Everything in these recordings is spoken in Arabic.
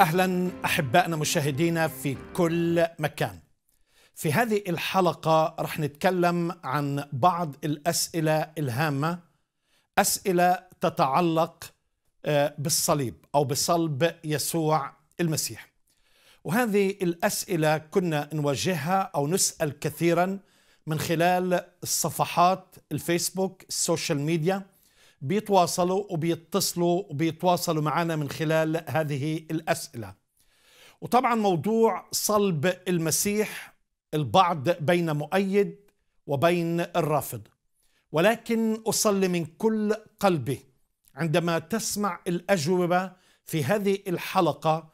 اهلا احبائنا مشاهدينا في كل مكان. في هذه الحلقه رح نتكلم عن بعض الاسئله الهامه اسئله تتعلق آه، بالصليب او بصلب يسوع المسيح. وهذه الاسئله كنا نواجهها او نسال كثيرا من خلال الصفحات الفيسبوك، السوشيال ميديا، بيتواصلوا وبيتصلوا وبيتواصلوا معنا من خلال هذه الأسئلة وطبعا موضوع صلب المسيح البعض بين مؤيد وبين الرافض ولكن أصلي من كل قلبي عندما تسمع الأجوبة في هذه الحلقة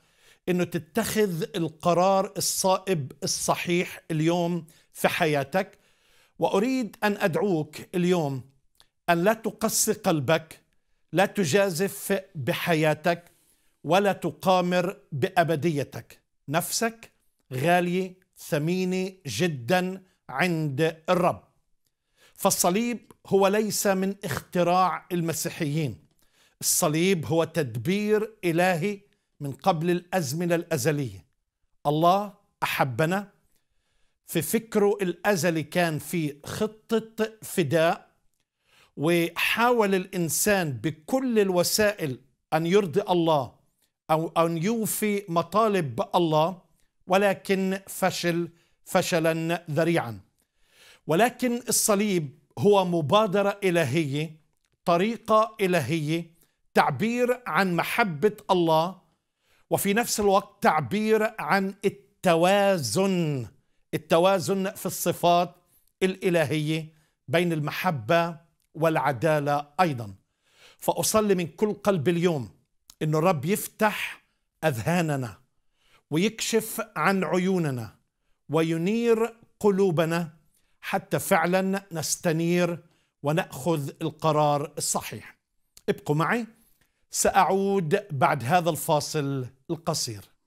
أنه تتخذ القرار الصائب الصحيح اليوم في حياتك وأريد أن أدعوك اليوم أن لا تقسي قلبك لا تجازف بحياتك ولا تقامر بأبديتك نفسك غالية ثمينة جدا عند الرب فالصليب هو ليس من اختراع المسيحيين الصليب هو تدبير إلهي من قبل الأزمنة الأزلية الله أحبنا في فكره الأزلي كان في خطة فداء وحاول الانسان بكل الوسائل ان يرضي الله او ان يوفي مطالب الله ولكن فشل فشلا ذريعا ولكن الصليب هو مبادره الهيه طريقه الهيه تعبير عن محبه الله وفي نفس الوقت تعبير عن التوازن التوازن في الصفات الالهيه بين المحبه والعدالة أيضا فأصلي من كل قلب اليوم أن الرب يفتح أذهاننا ويكشف عن عيوننا وينير قلوبنا حتى فعلا نستنير ونأخذ القرار الصحيح ابقوا معي سأعود بعد هذا الفاصل القصير